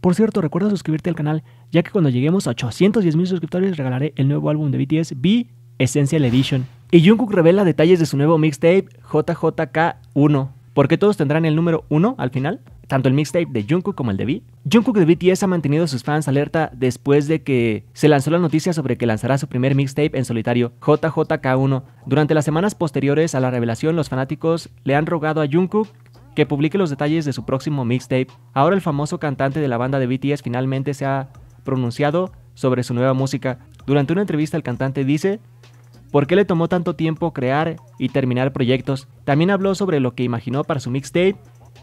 Por cierto, recuerda suscribirte al canal, ya que cuando lleguemos a 810 mil suscriptores regalaré el nuevo álbum de BTS, B Essential Edition. Y Jungkook revela detalles de su nuevo mixtape JJK1. ¿Por qué todos tendrán el número 1 al final? Tanto el mixtape de Jungkook como el de V. Jungkook de BTS ha mantenido a sus fans alerta después de que se lanzó la noticia sobre que lanzará su primer mixtape en solitario, JJK1. Durante las semanas posteriores a la revelación, los fanáticos le han rogado a Jungkook que publique los detalles de su próximo mixtape. Ahora el famoso cantante de la banda de BTS finalmente se ha pronunciado sobre su nueva música. Durante una entrevista el cantante dice, ¿por qué le tomó tanto tiempo crear y terminar proyectos? También habló sobre lo que imaginó para su mixtape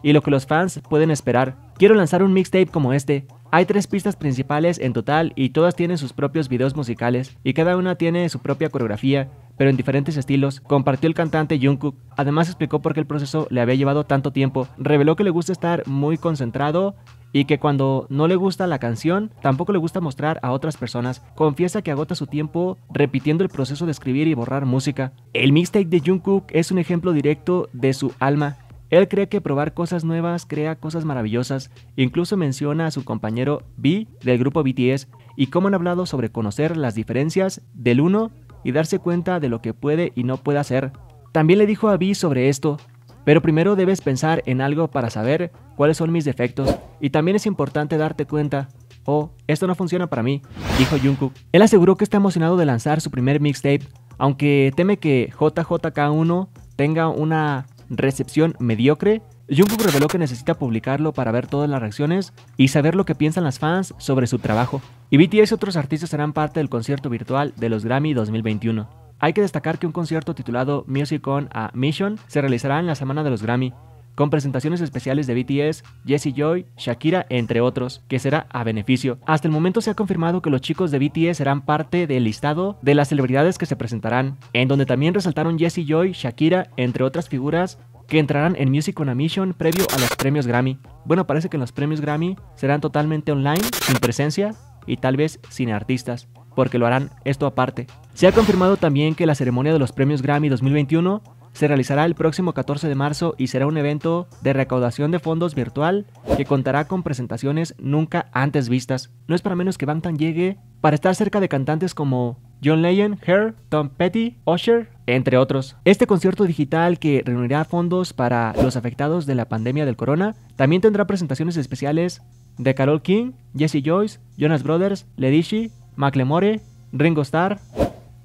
y lo que los fans pueden esperar. Quiero lanzar un mixtape como este. Hay tres pistas principales en total y todas tienen sus propios videos musicales y cada una tiene su propia coreografía pero en diferentes estilos, compartió el cantante Jungkook. Además explicó por qué el proceso le había llevado tanto tiempo. Reveló que le gusta estar muy concentrado y que cuando no le gusta la canción, tampoco le gusta mostrar a otras personas. Confiesa que agota su tiempo repitiendo el proceso de escribir y borrar música. El mixtape de Jungkook es un ejemplo directo de su alma. Él cree que probar cosas nuevas crea cosas maravillosas. Incluso menciona a su compañero B del grupo BTS y cómo han hablado sobre conocer las diferencias del uno y darse cuenta de lo que puede y no puede hacer. También le dijo a Vi sobre esto, pero primero debes pensar en algo para saber cuáles son mis defectos y también es importante darte cuenta, oh, esto no funciona para mí, dijo Jungkook. Él aseguró que está emocionado de lanzar su primer mixtape, aunque teme que JJK1 tenga una recepción mediocre, Jungkook reveló que necesita publicarlo para ver todas las reacciones y saber lo que piensan las fans sobre su trabajo. Y BTS y otros artistas serán parte del concierto virtual de los Grammy 2021. Hay que destacar que un concierto titulado Music On a Mission se realizará en la semana de los Grammy, con presentaciones especiales de BTS, Jesse Joy, Shakira, entre otros, que será a beneficio. Hasta el momento se ha confirmado que los chicos de BTS serán parte del listado de las celebridades que se presentarán, en donde también resaltaron Jesse Joy, Shakira, entre otras figuras que entrarán en Music on a Mission previo a los premios Grammy. Bueno, parece que los premios Grammy serán totalmente online, sin presencia y tal vez sin artistas, porque lo harán esto aparte. Se ha confirmado también que la ceremonia de los premios Grammy 2021 se realizará el próximo 14 de marzo y será un evento de recaudación de fondos virtual que contará con presentaciones nunca antes vistas. No es para menos que Bangtan llegue para estar cerca de cantantes como John Legend, Hair, Tom Petty, Usher, entre otros. Este concierto digital que reunirá fondos para los afectados de la pandemia del corona también tendrá presentaciones especiales de Carol King, Jesse Joyce, Jonas Brothers, Ledishi, Maclemore, Ringo Starr,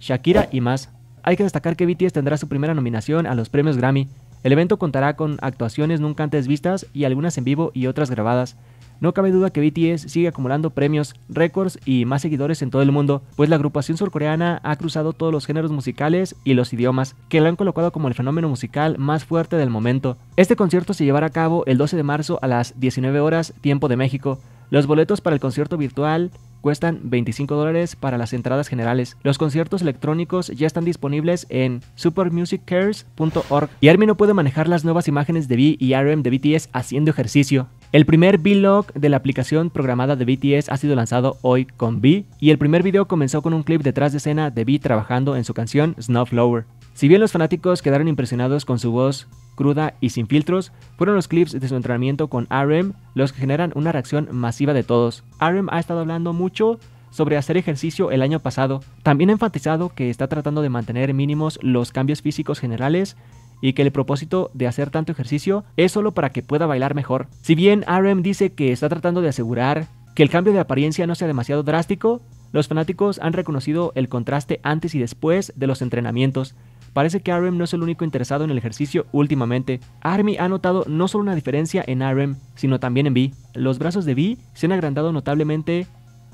Shakira y más. Hay que destacar que BTS tendrá su primera nominación a los premios Grammy. El evento contará con actuaciones nunca antes vistas y algunas en vivo y otras grabadas. No cabe duda que BTS sigue acumulando premios, récords y más seguidores en todo el mundo, pues la agrupación surcoreana ha cruzado todos los géneros musicales y los idiomas, que la han colocado como el fenómeno musical más fuerte del momento. Este concierto se llevará a cabo el 12 de marzo a las 19 horas, tiempo de México. Los boletos para el concierto virtual Cuestan 25 dólares para las entradas generales. Los conciertos electrónicos ya están disponibles en supermusiccares.org. Y Armin no puede manejar las nuevas imágenes de V y RM de BTS haciendo ejercicio. El primer vlog de la aplicación programada de BTS ha sido lanzado hoy con V y el primer video comenzó con un clip detrás de escena de V trabajando en su canción Snowflower. Si bien los fanáticos quedaron impresionados con su voz cruda y sin filtros, fueron los clips de su entrenamiento con RM e los que generan una reacción masiva de todos. RM e ha estado hablando mucho sobre hacer ejercicio el año pasado, también ha enfatizado que está tratando de mantener mínimos los cambios físicos generales y que el propósito de hacer tanto ejercicio es solo para que pueda bailar mejor. Si bien RM e dice que está tratando de asegurar que el cambio de apariencia no sea demasiado drástico, los fanáticos han reconocido el contraste antes y después de los entrenamientos, Parece que RM no es el único interesado en el ejercicio últimamente. Army ha notado no solo una diferencia en RM, sino también en V. Los brazos de V se han agrandado notablemente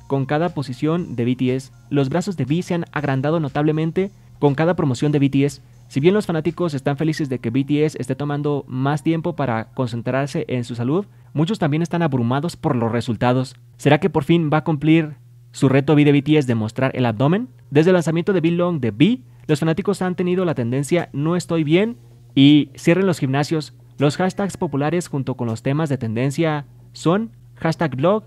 con cada posición de BTS. Los brazos de V se han agrandado notablemente con cada promoción de BTS. Si bien los fanáticos están felices de que BTS esté tomando más tiempo para concentrarse en su salud, muchos también están abrumados por los resultados. ¿Será que por fin va a cumplir su reto V de BTS de mostrar el abdomen? Desde el lanzamiento de v Long de B, los fanáticos han tenido la tendencia no estoy bien y cierren los gimnasios. Los hashtags populares junto con los temas de tendencia son hashtag blog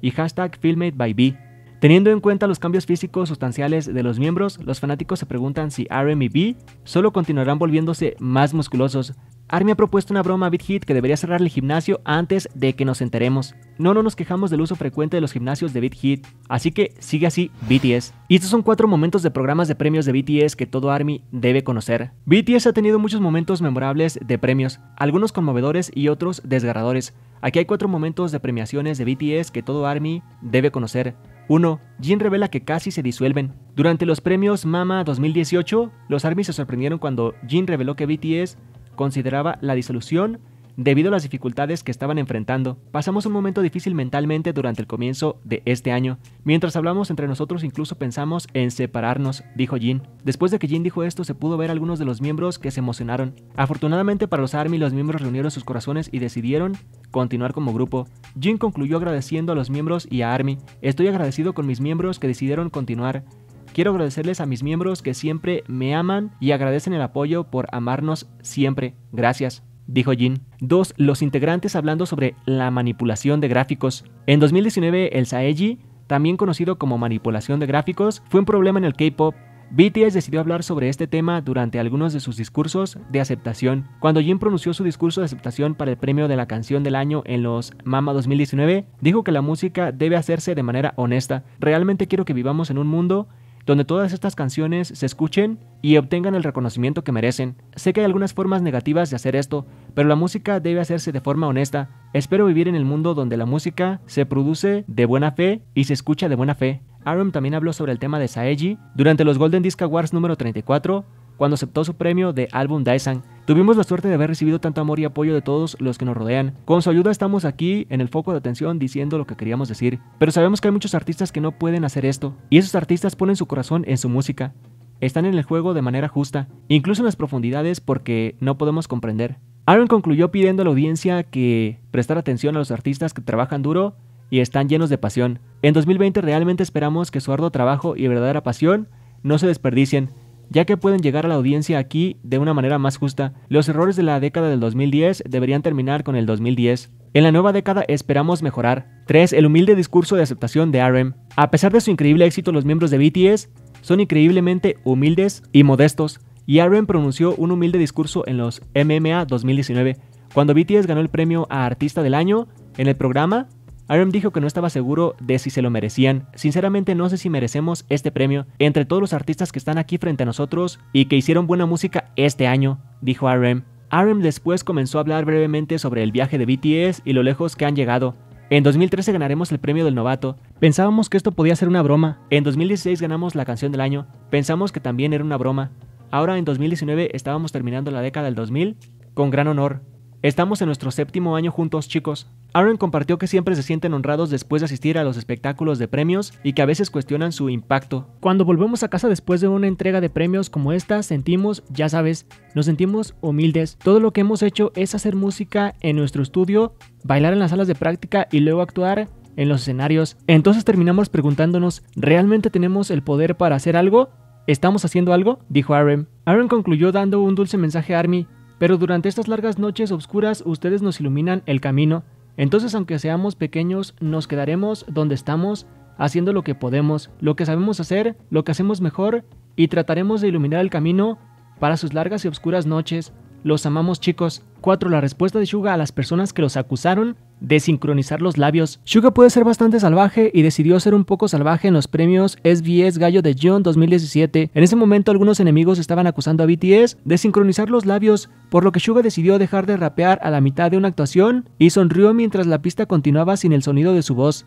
y hashtag filmmade by Teniendo en cuenta los cambios físicos sustanciales de los miembros, los fanáticos se preguntan si RM y B solo continuarán volviéndose más musculosos, Army ha propuesto una broma a BitHit que debería cerrar el gimnasio antes de que nos enteremos. No, no nos quejamos del uso frecuente de los gimnasios de BitHit, así que sigue así BTS. Y estos son cuatro momentos de programas de premios de BTS que todo Army debe conocer. BTS ha tenido muchos momentos memorables de premios, algunos conmovedores y otros desgarradores. Aquí hay cuatro momentos de premiaciones de BTS que todo Army debe conocer. 1. Jin revela que casi se disuelven. Durante los premios MAMA 2018, los ARMY se sorprendieron cuando Jin reveló que BTS consideraba la disolución debido a las dificultades que estaban enfrentando. Pasamos un momento difícil mentalmente durante el comienzo de este año. Mientras hablamos entre nosotros incluso pensamos en separarnos, dijo Jin. Después de que Jin dijo esto se pudo ver algunos de los miembros que se emocionaron. Afortunadamente para los ARMY los miembros reunieron sus corazones y decidieron continuar como grupo. Jin concluyó agradeciendo a los miembros y a ARMY. Estoy agradecido con mis miembros que decidieron continuar. Quiero agradecerles a mis miembros que siempre me aman y agradecen el apoyo por amarnos siempre. Gracias dijo Jin. 2. Los integrantes hablando sobre la manipulación de gráficos. En 2019, el Saeji, también conocido como manipulación de gráficos, fue un problema en el K-pop. BTS decidió hablar sobre este tema durante algunos de sus discursos de aceptación. Cuando Jin pronunció su discurso de aceptación para el premio de la canción del año en los Mama 2019, dijo que la música debe hacerse de manera honesta. Realmente quiero que vivamos en un mundo donde todas estas canciones se escuchen y obtengan el reconocimiento que merecen. Sé que hay algunas formas negativas de hacer esto, pero la música debe hacerse de forma honesta. Espero vivir en el mundo donde la música se produce de buena fe y se escucha de buena fe. Aaron también habló sobre el tema de Saeji durante los Golden Disc Awards número 34 cuando aceptó su premio de álbum Dyson. Tuvimos la suerte de haber recibido tanto amor y apoyo de todos los que nos rodean. Con su ayuda estamos aquí en el foco de atención diciendo lo que queríamos decir. Pero sabemos que hay muchos artistas que no pueden hacer esto, y esos artistas ponen su corazón en su música. Están en el juego de manera justa, incluso en las profundidades porque no podemos comprender. Aaron concluyó pidiendo a la audiencia que prestar atención a los artistas que trabajan duro y están llenos de pasión. En 2020 realmente esperamos que su arduo trabajo y verdadera pasión no se desperdicien ya que pueden llegar a la audiencia aquí de una manera más justa. Los errores de la década del 2010 deberían terminar con el 2010. En la nueva década esperamos mejorar. 3. El humilde discurso de aceptación de RM. A pesar de su increíble éxito, los miembros de BTS son increíblemente humildes y modestos, y RM pronunció un humilde discurso en los MMA 2019, cuando BTS ganó el premio a Artista del Año en el programa Aram dijo que no estaba seguro de si se lo merecían. Sinceramente no sé si merecemos este premio entre todos los artistas que están aquí frente a nosotros y que hicieron buena música este año, dijo Aram. Aram después comenzó a hablar brevemente sobre el viaje de BTS y lo lejos que han llegado. En 2013 ganaremos el premio del novato. Pensábamos que esto podía ser una broma. En 2016 ganamos la canción del año. Pensamos que también era una broma. Ahora en 2019 estábamos terminando la década del 2000 con gran honor. Estamos en nuestro séptimo año juntos, chicos. Aaron compartió que siempre se sienten honrados después de asistir a los espectáculos de premios y que a veces cuestionan su impacto. Cuando volvemos a casa después de una entrega de premios como esta, sentimos, ya sabes, nos sentimos humildes. Todo lo que hemos hecho es hacer música en nuestro estudio, bailar en las salas de práctica y luego actuar en los escenarios. Entonces terminamos preguntándonos, ¿realmente tenemos el poder para hacer algo? ¿Estamos haciendo algo? dijo Aaron. Aaron concluyó dando un dulce mensaje a Army pero durante estas largas noches oscuras ustedes nos iluminan el camino. Entonces aunque seamos pequeños, nos quedaremos donde estamos, haciendo lo que podemos, lo que sabemos hacer, lo que hacemos mejor, y trataremos de iluminar el camino para sus largas y oscuras noches, los amamos chicos. 4. La respuesta de Suga a las personas que los acusaron de sincronizar los labios. Suga puede ser bastante salvaje y decidió ser un poco salvaje en los premios SBS Gallo de John 2017. En ese momento algunos enemigos estaban acusando a BTS de sincronizar los labios, por lo que Suga decidió dejar de rapear a la mitad de una actuación y sonrió mientras la pista continuaba sin el sonido de su voz.